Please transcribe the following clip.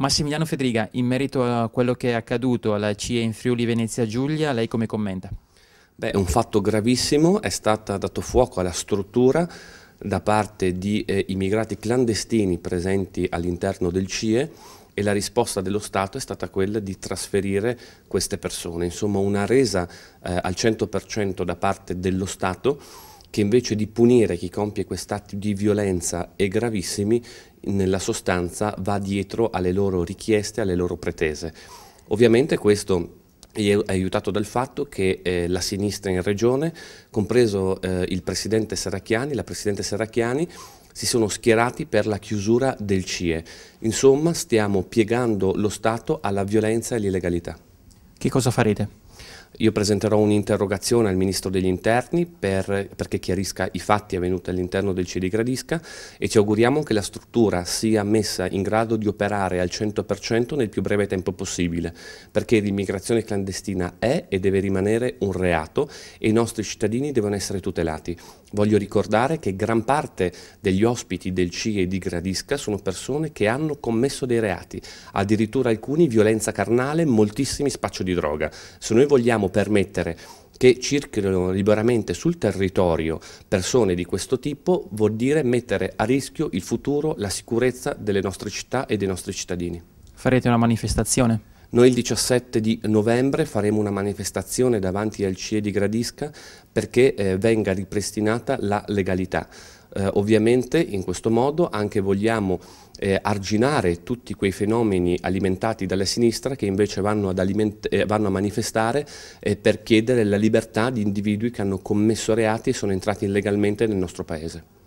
Massimiliano Federica, in merito a quello che è accaduto alla CIE in Friuli Venezia Giulia, lei come commenta? Beh, è un fatto gravissimo, è stato dato fuoco alla struttura da parte di eh, immigrati clandestini presenti all'interno del CIE e la risposta dello Stato è stata quella di trasferire queste persone, insomma una resa eh, al 100% da parte dello Stato che invece di punire chi compie questi atti di violenza e gravissimi, nella sostanza va dietro alle loro richieste, alle loro pretese. Ovviamente questo è aiutato dal fatto che eh, la sinistra in regione, compreso eh, il presidente Serracchiani, la presidente Serracchiani, si sono schierati per la chiusura del CIE. Insomma, stiamo piegando lo Stato alla violenza e all'illegalità. Che cosa farete? Io presenterò un'interrogazione al Ministro degli Interni per, perché chiarisca i fatti avvenuti all'interno del CD Gradisca e ci auguriamo che la struttura sia messa in grado di operare al 100% nel più breve tempo possibile, perché l'immigrazione clandestina è e deve rimanere un reato e i nostri cittadini devono essere tutelati. Voglio ricordare che gran parte degli ospiti del CIE di Gradisca sono persone che hanno commesso dei reati, addirittura alcuni violenza carnale, moltissimi spaccio di droga. Se noi vogliamo vogliamo permettere che circolino liberamente sul territorio persone di questo tipo vuol dire mettere a rischio il futuro, la sicurezza delle nostre città e dei nostri cittadini. Farete una manifestazione? Noi il 17 di novembre faremo una manifestazione davanti al CIE di Gradisca perché eh, venga ripristinata la legalità. Eh, ovviamente in questo modo anche vogliamo eh, arginare tutti quei fenomeni alimentati dalla sinistra che invece vanno, eh, vanno a manifestare eh, per chiedere la libertà di individui che hanno commesso reati e sono entrati illegalmente nel nostro Paese.